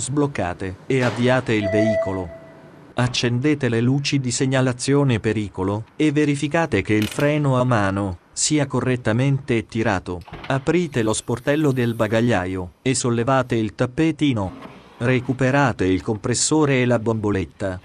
sbloccate e avviate il veicolo. Accendete le luci di segnalazione pericolo e verificate che il freno a mano sia correttamente tirato. Aprite lo sportello del bagagliaio e sollevate il tappetino. Recuperate il compressore e la bomboletta.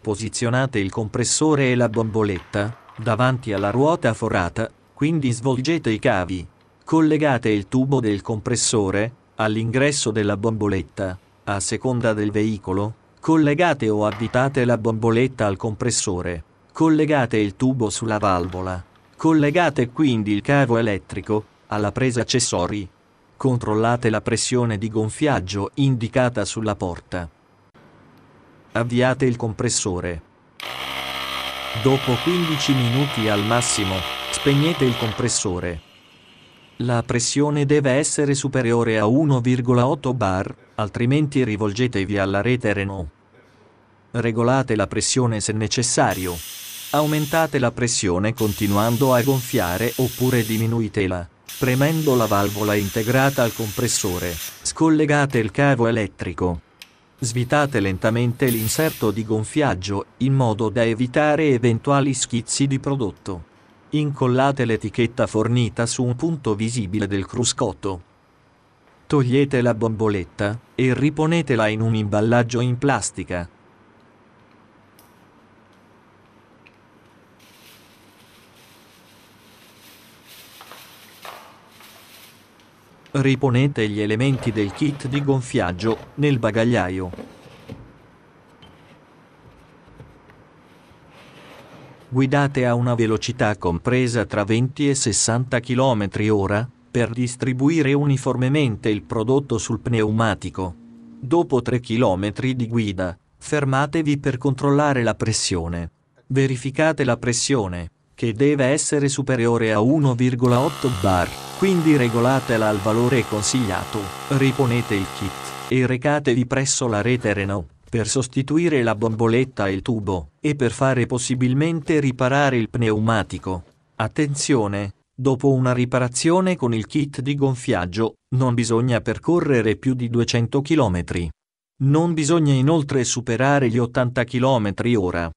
Posizionate il compressore e la bomboletta davanti alla ruota forata, quindi svolgete i cavi. Collegate il tubo del compressore All'ingresso della bomboletta, a seconda del veicolo, collegate o avvitate la bomboletta al compressore, collegate il tubo sulla valvola, collegate quindi il cavo elettrico alla presa accessori. Controllate la pressione di gonfiaggio indicata sulla porta. Avviate il compressore. Dopo 15 minuti al massimo, spegnete il compressore la pressione deve essere superiore a 1,8 bar, altrimenti rivolgetevi alla rete Renault. Regolate la pressione se necessario. Aumentate la pressione continuando a gonfiare oppure diminuitela. Premendo la valvola integrata al compressore, scollegate il cavo elettrico. Svitate lentamente l'inserto di gonfiaggio, in modo da evitare eventuali schizzi di prodotto. Incollate l'etichetta fornita su un punto visibile del cruscotto. Togliete la bomboletta e riponetela in un imballaggio in plastica. Riponete gli elementi del kit di gonfiaggio nel bagagliaio. guidate a una velocità compresa tra 20 e 60 km h per distribuire uniformemente il prodotto sul pneumatico. Dopo 3 km di guida, fermatevi per controllare la pressione. Verificate la pressione, che deve essere superiore a 1,8 bar, quindi regolatela al valore consigliato, riponete il kit e recatevi presso la rete Renault per sostituire la bomboletta e il tubo, e per fare possibilmente riparare il pneumatico. Attenzione! Dopo una riparazione con il kit di gonfiaggio, non bisogna percorrere più di 200 km. Non bisogna inoltre superare gli 80 km ora.